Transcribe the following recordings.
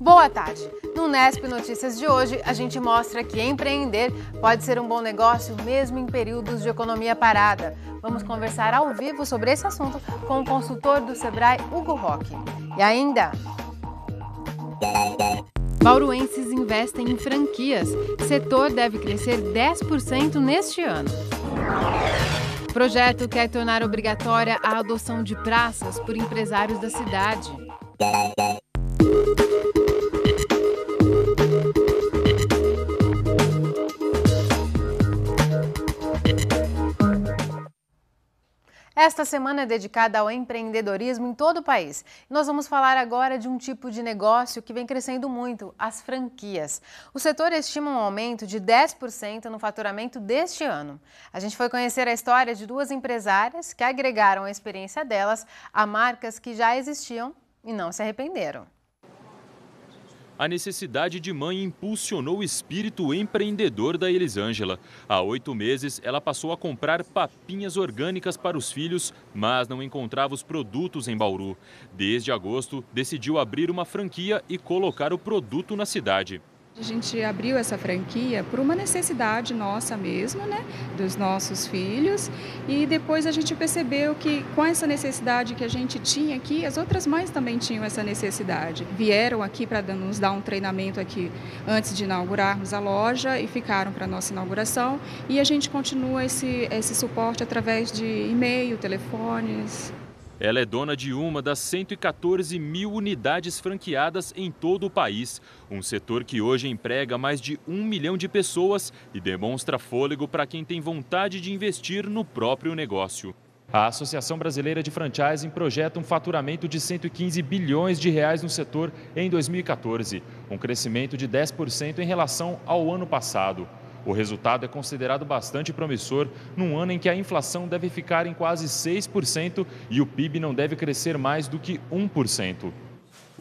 Boa tarde! No Nesp Notícias de hoje, a gente mostra que empreender pode ser um bom negócio mesmo em períodos de economia parada. Vamos conversar ao vivo sobre esse assunto com o consultor do Sebrae, Hugo Roque. E ainda. Bauruenses investem em franquias. Setor deve crescer 10% neste ano. O projeto quer tornar obrigatória a adoção de praças por empresários da cidade. Esta semana é dedicada ao empreendedorismo em todo o país. Nós vamos falar agora de um tipo de negócio que vem crescendo muito, as franquias. O setor estima um aumento de 10% no faturamento deste ano. A gente foi conhecer a história de duas empresárias que agregaram a experiência delas a marcas que já existiam e não se arrependeram a necessidade de mãe impulsionou o espírito empreendedor da Elisângela. Há oito meses, ela passou a comprar papinhas orgânicas para os filhos, mas não encontrava os produtos em Bauru. Desde agosto, decidiu abrir uma franquia e colocar o produto na cidade. A gente abriu essa franquia por uma necessidade nossa mesmo, né, dos nossos filhos, e depois a gente percebeu que com essa necessidade que a gente tinha aqui, as outras mães também tinham essa necessidade. Vieram aqui para nos dar um treinamento aqui antes de inaugurarmos a loja e ficaram para nossa inauguração, e a gente continua esse esse suporte através de e-mail, telefones. Ela é dona de uma das 114 mil unidades franqueadas em todo o país, um setor que hoje emprega mais de um milhão de pessoas e demonstra fôlego para quem tem vontade de investir no próprio negócio. A Associação Brasileira de Franchising projeta um faturamento de 115 bilhões de reais no setor em 2014, um crescimento de 10% em relação ao ano passado. O resultado é considerado bastante promissor num ano em que a inflação deve ficar em quase 6% e o PIB não deve crescer mais do que 1%.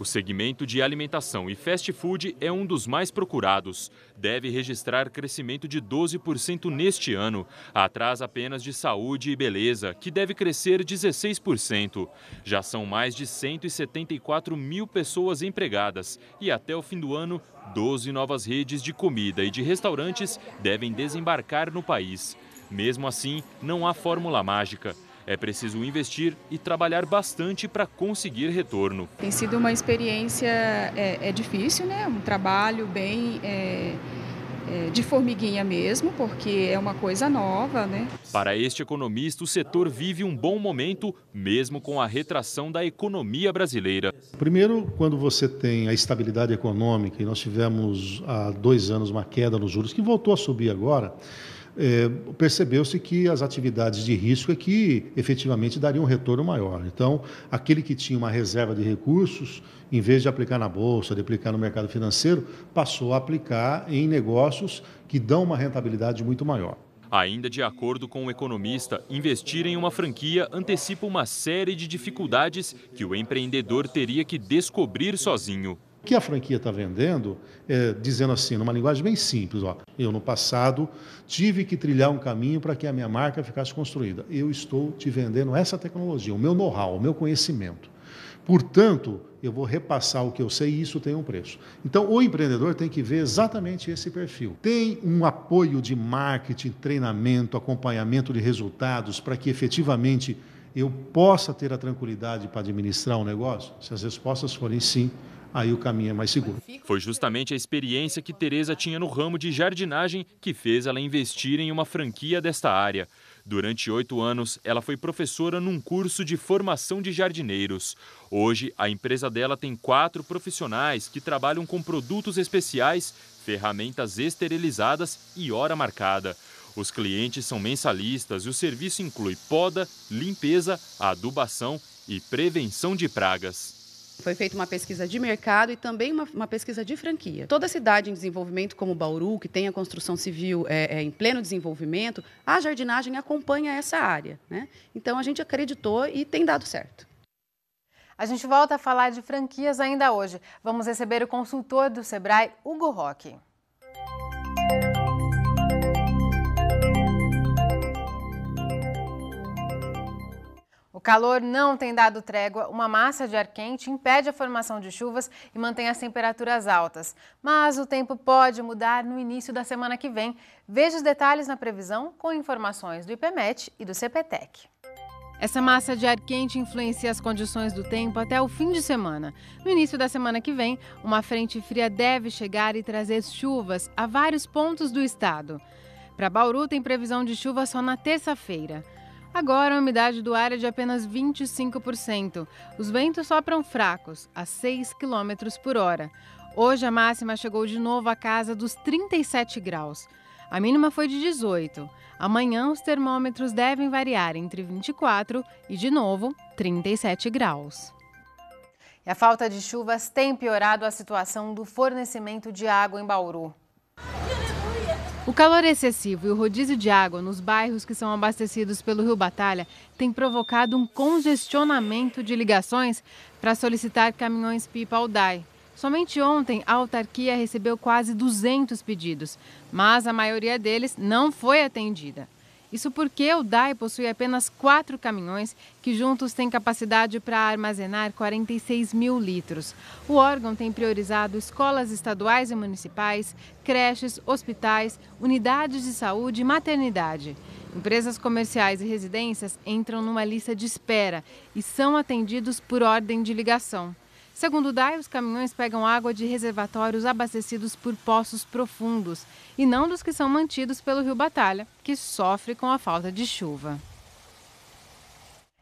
O segmento de alimentação e fast food é um dos mais procurados. Deve registrar crescimento de 12% neste ano, atrás apenas de saúde e beleza, que deve crescer 16%. Já são mais de 174 mil pessoas empregadas e até o fim do ano, 12 novas redes de comida e de restaurantes devem desembarcar no país. Mesmo assim, não há fórmula mágica. É preciso investir e trabalhar bastante para conseguir retorno. Tem sido uma experiência é, é difícil, né? Um trabalho bem é, é, de formiguinha mesmo, porque é uma coisa nova, né? Para este economista, o setor vive um bom momento, mesmo com a retração da economia brasileira. Primeiro, quando você tem a estabilidade econômica e nós tivemos há dois anos uma queda nos juros que voltou a subir agora é, percebeu-se que as atividades de risco é que efetivamente dariam um retorno maior. Então, aquele que tinha uma reserva de recursos, em vez de aplicar na bolsa, de aplicar no mercado financeiro, passou a aplicar em negócios que dão uma rentabilidade muito maior. Ainda de acordo com o economista, investir em uma franquia antecipa uma série de dificuldades que o empreendedor teria que descobrir sozinho que a franquia está vendendo, é, dizendo assim, numa linguagem bem simples, ó, eu no passado tive que trilhar um caminho para que a minha marca ficasse construída. Eu estou te vendendo essa tecnologia, o meu know-how, o meu conhecimento. Portanto, eu vou repassar o que eu sei e isso tem um preço. Então, o empreendedor tem que ver exatamente esse perfil. Tem um apoio de marketing, treinamento, acompanhamento de resultados para que efetivamente eu possa ter a tranquilidade para administrar um negócio? Se as respostas forem sim, aí o caminho é mais seguro. Foi justamente a experiência que Tereza tinha no ramo de jardinagem que fez ela investir em uma franquia desta área. Durante oito anos, ela foi professora num curso de formação de jardineiros. Hoje, a empresa dela tem quatro profissionais que trabalham com produtos especiais, ferramentas esterilizadas e hora marcada. Os clientes são mensalistas e o serviço inclui poda, limpeza, adubação e prevenção de pragas. Foi feita uma pesquisa de mercado e também uma, uma, pesquisa de franquia. Toda cidade em desenvolvimento, como Bauru, que tem a construção civil é, é, em pleno desenvolvimento, a jardinagem acompanha essa área. Né? Então, a gente acreditou e tem dado certo. A gente volta a falar de franquias ainda hoje. Vamos receber o consultor do Sebrae, Hugo Roque. calor não tem dado trégua, uma massa de ar quente impede a formação de chuvas e mantém as temperaturas altas. Mas o tempo pode mudar no início da semana que vem. Veja os detalhes na previsão com informações do IPMET e do CPTEC. Essa massa de ar quente influencia as condições do tempo até o fim de semana. No início da semana que vem, uma frente fria deve chegar e trazer chuvas a vários pontos do estado. Para Bauru, tem previsão de chuva só na terça-feira. Agora a umidade do ar é de apenas 25%. Os ventos sopram fracos, a 6 km por hora. Hoje a máxima chegou de novo à casa dos 37 graus. A mínima foi de 18. Amanhã os termômetros devem variar entre 24 e, de novo, 37 graus. E a falta de chuvas tem piorado a situação do fornecimento de água em Bauru. O calor excessivo e o rodízio de água nos bairros que são abastecidos pelo Rio Batalha tem provocado um congestionamento de ligações para solicitar caminhões pipa ao DAI. Somente ontem, a autarquia recebeu quase 200 pedidos, mas a maioria deles não foi atendida. Isso porque o DAI possui apenas quatro caminhões que juntos têm capacidade para armazenar 46 mil litros. O órgão tem priorizado escolas estaduais e municipais, creches, hospitais, unidades de saúde e maternidade. Empresas comerciais e residências entram numa lista de espera e são atendidos por ordem de ligação. Segundo o DAI, os caminhões pegam água de reservatórios abastecidos por poços profundos e não dos que são mantidos pelo Rio Batalha, que sofre com a falta de chuva.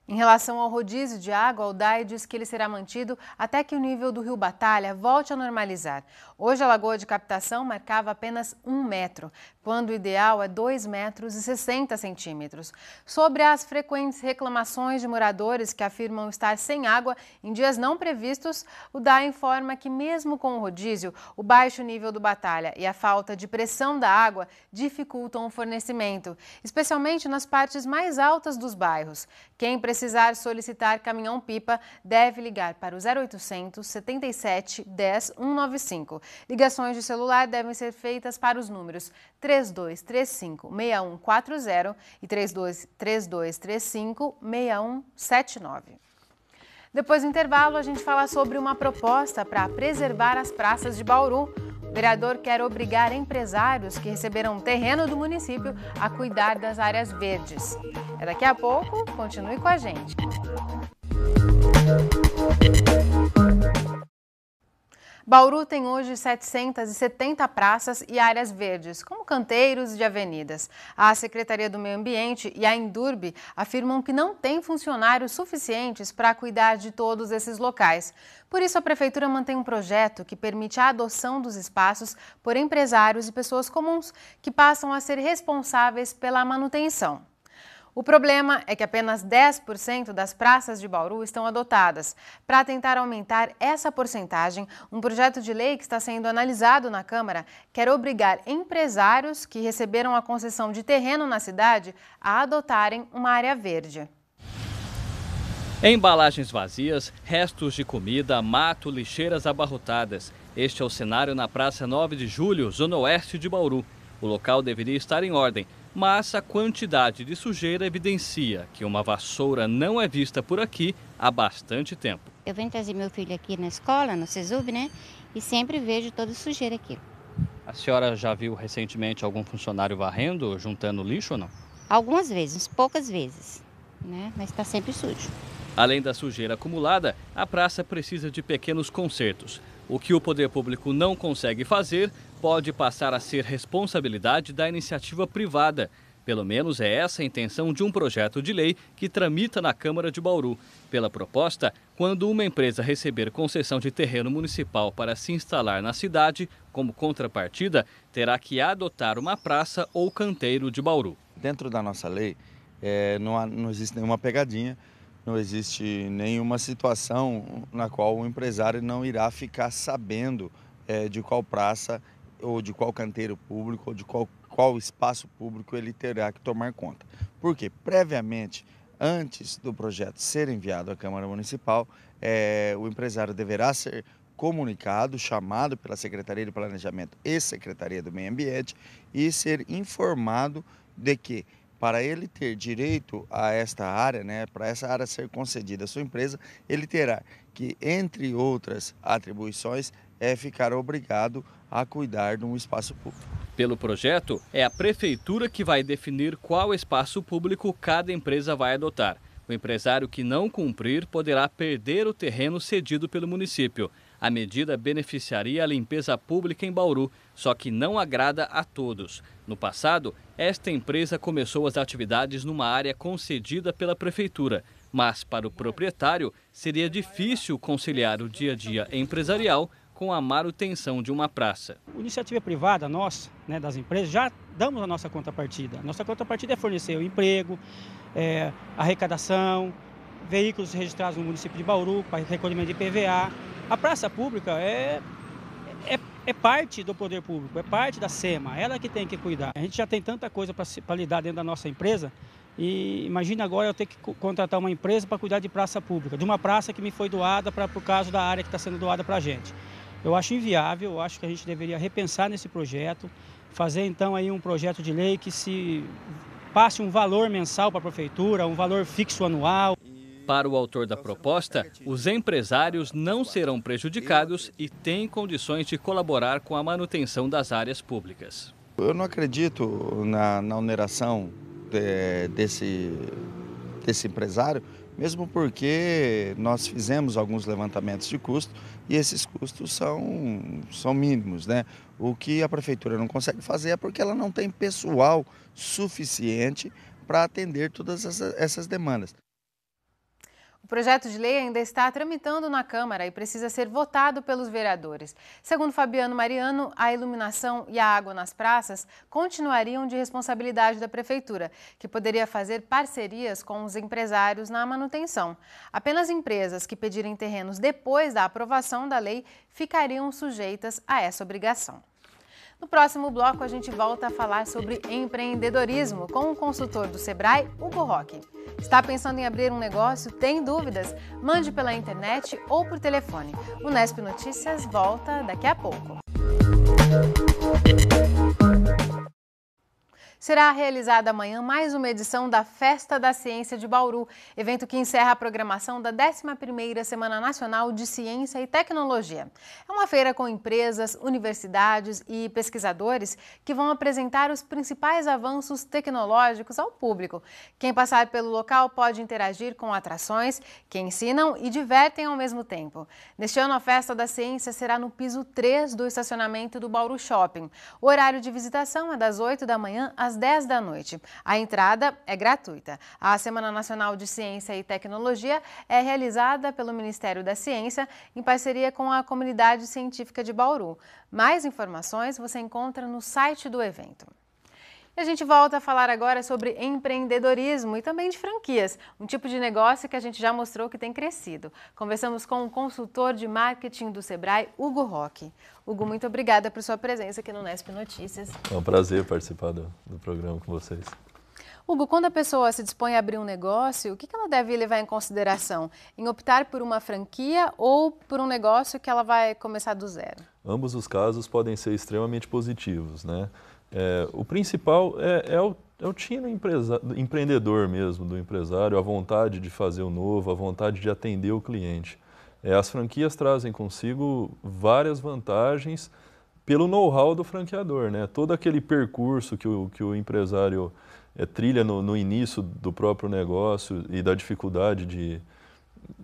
Em relação ao rodízio de água, o DAE diz que ele será mantido até que o nível do rio Batalha volte a normalizar. Hoje, a lagoa de captação marcava apenas 1 metro, quando o ideal é 2,60 metros e centímetros. Sobre as frequentes reclamações de moradores que afirmam estar sem água em dias não previstos, o DAE informa que mesmo com o rodízio, o baixo nível do Batalha e a falta de pressão da água dificultam o fornecimento, especialmente nas partes mais altas dos bairros. Quem precisa precisar solicitar caminhão-pipa, deve ligar para o 0800 77 10 195. Ligações de celular devem ser feitas para os números 3235 6140 e 3235 6179. Depois do intervalo, a gente fala sobre uma proposta para preservar as praças de Bauru. O vereador quer obrigar empresários que receberam terreno do município a cuidar das áreas verdes. É daqui a pouco, continue com a gente. Bauru tem hoje 770 praças e áreas verdes, como canteiros e avenidas. A Secretaria do Meio Ambiente e a Indurb afirmam que não tem funcionários suficientes para cuidar de todos esses locais. Por isso, a Prefeitura mantém um projeto que permite a adoção dos espaços por empresários e pessoas comuns que passam a ser responsáveis pela manutenção. O problema é que apenas 10% das praças de Bauru estão adotadas. Para tentar aumentar essa porcentagem, um projeto de lei que está sendo analisado na Câmara quer obrigar empresários que receberam a concessão de terreno na cidade a adotarem uma área verde. Embalagens vazias, restos de comida, mato, lixeiras abarrotadas. Este é o cenário na Praça 9 de Julho, zona oeste de Bauru. O local deveria estar em ordem, mas a quantidade de sujeira evidencia que uma vassoura não é vista por aqui há bastante tempo. Eu venho trazer meu filho aqui na escola, no CESUB, né? E sempre vejo toda sujeira aqui. A senhora já viu recentemente algum funcionário varrendo, juntando lixo ou não? Algumas vezes, poucas vezes, né? Mas está sempre sujo. Além da sujeira acumulada, a praça precisa de pequenos consertos. O que o poder público não consegue fazer, pode passar a ser responsabilidade da iniciativa privada. Pelo menos é essa a intenção de um projeto de lei que tramita na Câmara de Bauru. Pela proposta, quando uma empresa receber concessão de terreno municipal para se instalar na cidade, como contrapartida, terá que adotar uma praça ou canteiro de Bauru. Dentro da nossa lei, é, não, há, não existe nenhuma pegadinha, não existe nenhuma situação na qual o empresário não irá ficar sabendo é, de qual praça ou de qual canteiro público ou de qual, qual espaço público ele terá que tomar conta. Porque previamente, antes do projeto ser enviado à Câmara Municipal, é, o empresário deverá ser comunicado, chamado pela Secretaria de Planejamento e Secretaria do Meio Ambiente e ser informado de que para ele ter direito a esta área, né, para essa área ser concedida à sua empresa, ele terá que, entre outras atribuições, é ficar obrigado a cuidar de um espaço público. Pelo projeto, é a prefeitura que vai definir qual espaço público cada empresa vai adotar. O empresário que não cumprir poderá perder o terreno cedido pelo município. A medida beneficiaria a limpeza pública em Bauru, só que não agrada a todos. No passado, esta empresa começou as atividades numa área concedida pela prefeitura, mas para o proprietário seria difícil conciliar o dia a dia empresarial com a manutenção de uma praça. A iniciativa é privada, nossa, né, das empresas, já damos a nossa contrapartida. Nossa contrapartida é fornecer o emprego, é, arrecadação, veículos registrados no município de Bauru para recolhimento de PVA. A praça pública é, é, é, parte do poder público, é parte da SEMA, ela que tem que cuidar. A gente já tem tanta coisa para lidar dentro da nossa empresa e imagina agora eu ter que contratar uma empresa para cuidar de praça pública, de uma praça que me foi doada pra, por causa da área que está sendo doada para a gente. Eu acho inviável, eu acho que a gente deveria repensar nesse projeto, fazer então aí um projeto de lei que se passe um valor mensal para a prefeitura, um valor fixo anual. Para o autor da proposta, os empresários não serão prejudicados e têm condições de colaborar com a manutenção das áreas públicas. Eu não acredito na, na oneração de, desse, desse empresário, mesmo porque nós fizemos alguns levantamentos de custo e esses custos são, são mínimos. Né? O que a prefeitura não consegue fazer é porque ela não tem pessoal suficiente para atender todas essas demandas. O projeto de lei ainda está tramitando na Câmara e precisa ser votado pelos vereadores. Segundo Fabiano Mariano, a iluminação e a água nas praças continuariam de responsabilidade da Prefeitura, que poderia fazer parcerias com os empresários na manutenção. Apenas empresas que pedirem terrenos depois da aprovação da lei ficariam sujeitas a essa obrigação. No próximo bloco, a gente volta a falar sobre empreendedorismo com o consultor do Sebrae, Hugo Roque. Está pensando em abrir um negócio? Tem dúvidas? Mande pela internet ou por telefone. O Nesp Notícias volta daqui a pouco será realizada amanhã mais uma edição da Festa da Ciência de Bauru, evento que encerra a programação da 11ª Semana Nacional de Ciência e Tecnologia. É uma feira com empresas, universidades e pesquisadores que vão apresentar os principais avanços tecnológicos ao público. Quem passar pelo local pode interagir com atrações que ensinam e divertem ao mesmo tempo. Neste ano, a Festa da Ciência será no piso 3 do estacionamento do Bauru Shopping. O horário de visitação é das 8 da manhã às às 10 da noite. A entrada é gratuita. A Semana Nacional de Ciência e Tecnologia é realizada pelo Ministério da Ciência em parceria com a Comunidade Científica de Bauru. Mais informações você encontra no site do evento. E a gente volta a falar agora sobre empreendedorismo e também de franquias, um tipo de negócio que a gente já mostrou que tem crescido. Conversamos com o consultor de marketing do Sebrae, Hugo Roque. Hugo, muito obrigada por sua presença aqui no Nesp Notícias. É um prazer participar do, do programa com vocês. Hugo, quando a pessoa se dispõe a abrir um negócio, o que ela deve levar em consideração? Em optar por uma franquia ou por um negócio que ela vai começar do zero? Ambos os casos podem ser extremamente positivos, né? É, o principal é, é, o, é o tino empreendedor mesmo, do empresário, a vontade de fazer o novo, a vontade de atender o cliente. É, as franquias trazem consigo várias vantagens pelo know-how do franqueador. Né? Todo aquele percurso que o, que o empresário é, trilha no, no, início do próprio negócio e da dificuldade de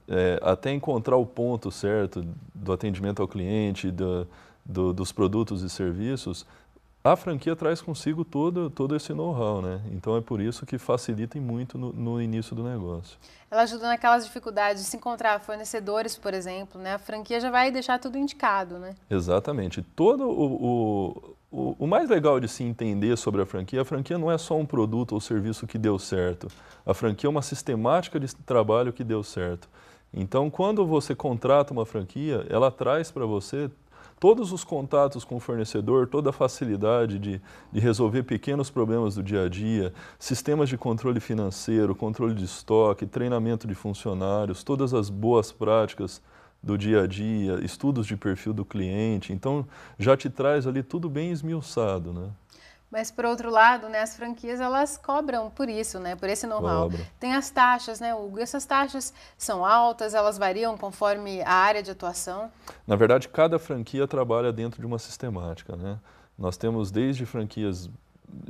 é, até encontrar o ponto certo do atendimento ao cliente, do, do, dos produtos e serviços, a franquia traz consigo todo, todo esse know-how, né? Então é por isso que facilita muito no, no, início do negócio. Ela ajuda naquelas dificuldades de se encontrar fornecedores, por exemplo, né? A franquia já vai deixar tudo indicado, né? Exatamente. Todo o, o, o, o mais legal de se entender sobre a franquia, a franquia não é só um produto ou serviço que deu certo. A franquia é uma sistemática de trabalho que deu certo. Então, quando você contrata uma franquia, ela traz para você todos os contatos com o fornecedor, toda a facilidade de, de resolver pequenos problemas do dia a dia, sistemas de controle financeiro, controle de estoque, treinamento de funcionários, todas as boas práticas do dia a dia, estudos de perfil do cliente. Então, já te traz ali tudo bem esmiuçado, né? Mas por outro lado, né, as franquias elas cobram por isso, né, por esse normal. Tem as taxas, né, Hugo? Essas taxas são altas, elas variam conforme a área de atuação. Na verdade, cada franquia trabalha dentro de uma sistemática, né? Nós temos desde franquias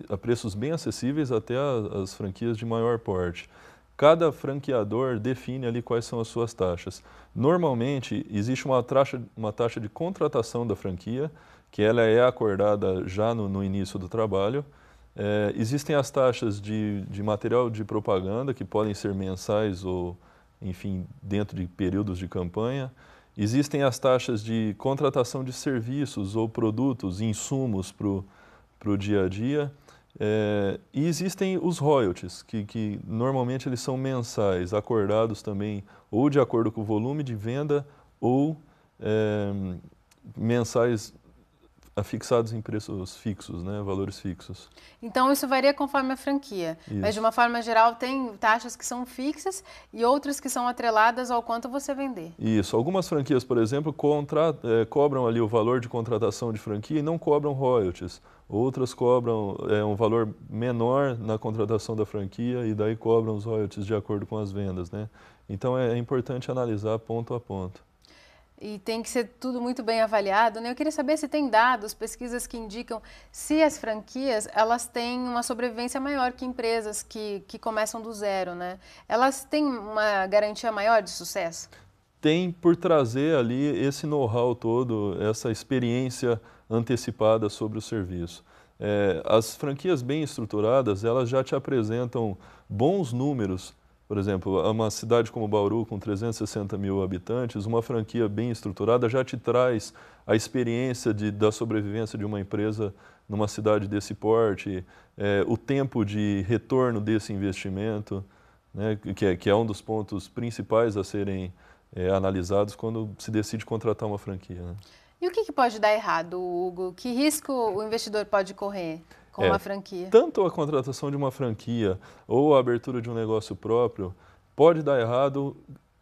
a preços bem acessíveis até as franquias de maior porte. Cada franqueador define ali quais são as suas taxas. Normalmente existe uma taxa, uma taxa de contratação da franquia que ela é acordada já no, no início do trabalho. É, existem as taxas de, de material de propaganda, que podem ser mensais ou, enfim, dentro de períodos de campanha. Existem as taxas de contratação de serviços ou produtos, insumos para o dia a dia. É, e existem os royalties, que, que, normalmente eles são mensais, acordados também ou de acordo com o volume de venda ou é, mensais fixados em preços fixos, né, valores fixos. Então isso varia conforme a franquia, isso. mas de uma forma geral tem taxas que são fixas e outras que são atreladas ao quanto você vender. Isso. Algumas franquias, por exemplo, contra, é, cobram ali o valor de contratação de franquia e não cobram royalties. Outras cobram é, um valor menor na contratação da franquia e daí cobram os royalties de acordo com as vendas, né? Então é, é importante analisar ponto a ponto e tem que ser tudo muito bem avaliado, né? Eu queria saber se tem dados, pesquisas que indicam se as franquias elas têm uma sobrevivência maior que empresas que, que começam do zero, né? Elas têm uma garantia maior de sucesso? Tem por trazer ali esse know-how todo, essa experiência antecipada sobre o serviço. É, as franquias bem estruturadas, elas já te apresentam bons números por exemplo, uma cidade como Bauru, com 360 mil habitantes, uma franquia bem estruturada já te traz a experiência de, da sobrevivência de uma empresa numa cidade desse porte, é, o tempo de retorno desse investimento, né, que, é, que é um dos pontos principais a serem é, analisados quando se decide contratar uma franquia. Né? E o que, que pode dar errado, Hugo? Que risco o investidor pode correr? Com é, uma franquia. Tanto a contratação de uma franquia ou a abertura de um negócio próprio pode dar errado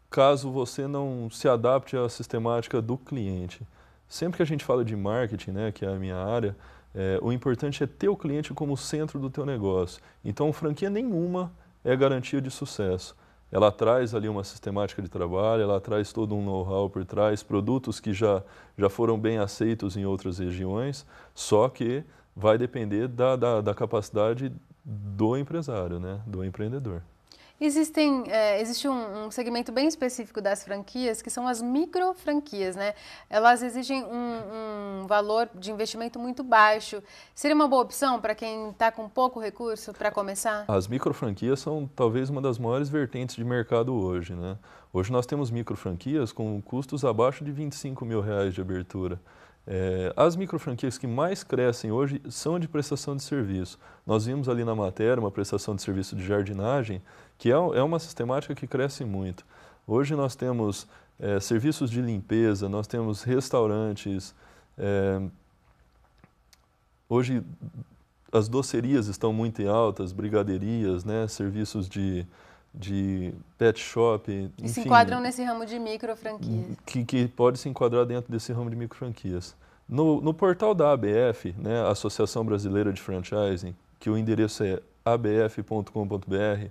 caso você não se adapte à sistemática do cliente. Sempre que a gente fala de marketing, né, que é a minha área, é, o importante é ter o cliente como centro do teu negócio. Então, franquia nenhuma é garantia de sucesso. Ela traz ali uma sistemática de trabalho, ela traz todo um know-how por trás, produtos que já, já foram bem aceitos em outras regiões, só que vai depender da, da, da capacidade do empresário, né? do empreendedor. Existem, é, existe um, um, segmento bem específico das franquias, que são as micro franquias, né? Elas exigem um, um valor de investimento muito baixo. Seria uma boa opção para quem está com pouco recurso para começar? As micro franquias são talvez uma das maiores vertentes de mercado hoje, né? Hoje nós temos micro franquias com custos abaixo de 25 mil reais de abertura. É, as microfranquias que mais crescem hoje são de prestação de serviço. Nós vimos ali na matéria uma prestação de serviço de jardinagem, que é, é uma sistemática que cresce muito. Hoje nós temos é, serviços de limpeza, nós temos restaurantes. É, hoje as docerias estão muito altas, brigaderias, né, serviços de de pet shop. Enfim, e se enquadram nesse ramo de micro franquias. Hum, que, que pode se enquadrar dentro desse ramo de micro franquias. No, no portal da ABF, né, Associação Brasileira de Franchising, que o endereço é abf.com.br,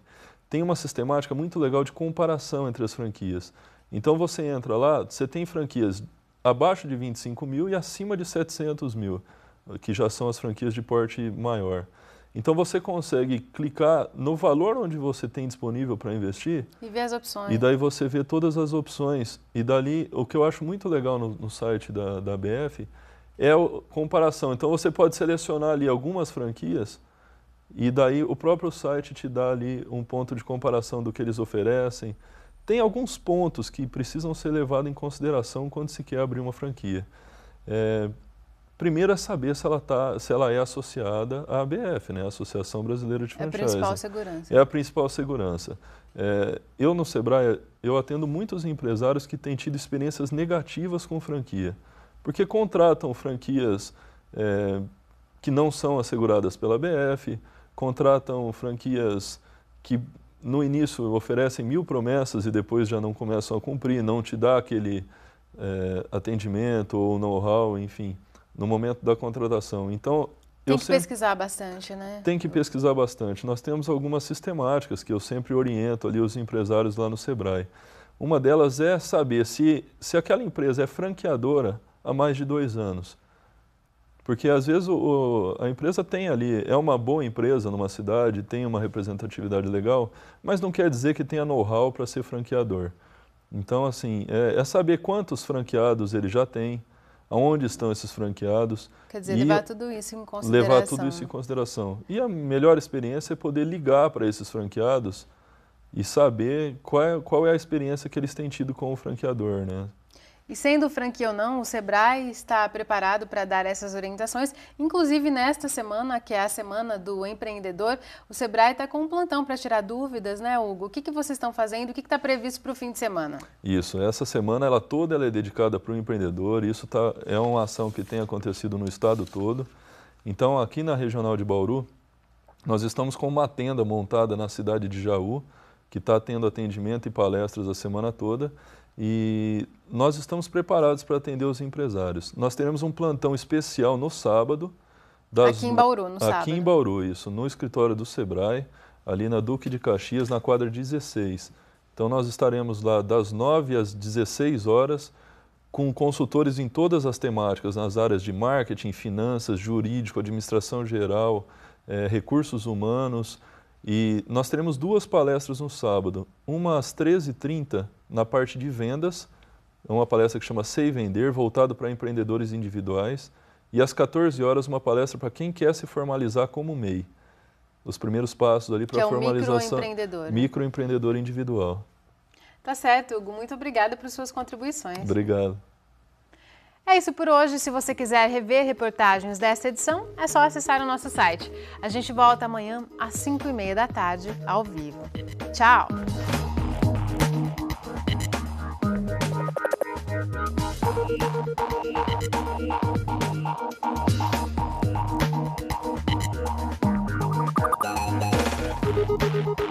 tem uma sistemática muito legal de comparação entre as franquias. Então você entra lá, você tem franquias abaixo de 25 mil e acima de 700 mil, que já são as franquias de porte maior. Então você consegue clicar no valor onde você tem disponível para investir. E ver as opções. E daí você vê todas as opções. E dali, o que eu acho muito legal no, no site da, da BF é a comparação. Então você pode selecionar ali algumas franquias e daí o próprio site te dá ali um ponto de comparação do que eles oferecem. Tem alguns pontos que precisam ser levados em consideração quando se quer abrir uma franquia. É, primeiro é saber se ela, tá, se ela é associada à ABF, né? Associação Brasileira de Franchise. É a principal segurança. É a principal segurança. É, eu no Sebrae, eu atendo muitos empresários que têm tido experiências negativas com franquia, porque contratam franquias é, que não são asseguradas pela ABF, contratam franquias que no início oferecem mil promessas e depois já não começam a cumprir, não te dá aquele é, atendimento ou know-how, enfim no momento da contratação. Então, tem que sempre... pesquisar bastante, né? Tem que pesquisar bastante. Nós temos algumas sistemáticas que eu sempre oriento ali os empresários lá no Sebrae. Uma delas é saber se, se aquela empresa é franqueadora há mais de dois anos. Porque às vezes o, a empresa tem ali, é uma boa empresa numa cidade, tem uma representatividade legal, mas não quer dizer que tenha know-how para ser franqueador. Então, assim, é, é saber quantos franqueados ele já tem, aonde estão esses franqueados. Quer dizer, levar tudo isso em consideração. Levar tudo isso em consideração. E a melhor experiência é poder ligar para esses franqueados e saber qual é, qual é a experiência que eles têm tido com o franqueador, né? E sendo franquia ou não, o Sebrae está preparado para dar essas orientações. Inclusive, nesta semana, que é a semana do empreendedor, o Sebrae está com um plantão para tirar dúvidas, né, Hugo? O que, que vocês estão fazendo? O que está previsto para o fim de semana? Isso, essa semana ela toda ela é dedicada para o empreendedor. Isso tá, é uma ação que tem acontecido no estado todo. Então, aqui na regional de Bauru, nós estamos com uma tenda montada na cidade de Jaú, que está tendo atendimento e palestras a semana toda. E nós estamos preparados para atender os empresários. Nós teremos um plantão especial no sábado. Das, aqui em Bauru, no aqui sábado. Aqui em Bauru, isso, no escritório do Sebrae, ali na Duque de Caxias, na quadra 16. Então nós estaremos lá das 9 às 16 horas com consultores em todas as temáticas, nas áreas de marketing, finanças, jurídico, administração geral, é, recursos humanos, e nós teremos duas palestras no sábado, uma às 13h30 na parte de vendas, é uma palestra que chama Sei Vender, voltado para empreendedores individuais, e às 14 horas uma palestra para quem quer se formalizar como MEI. Os primeiros passos ali para é a formalização. Microempreendedor. Microempreendedor individual. Tá certo, Hugo. Muito obrigada por suas contribuições. Obrigado. É isso por hoje. Se você quiser rever reportagens desta edição, é só acessar o nosso site. A gente volta amanhã às 5 e meia da tarde, ao vivo. Tchau! Thank you.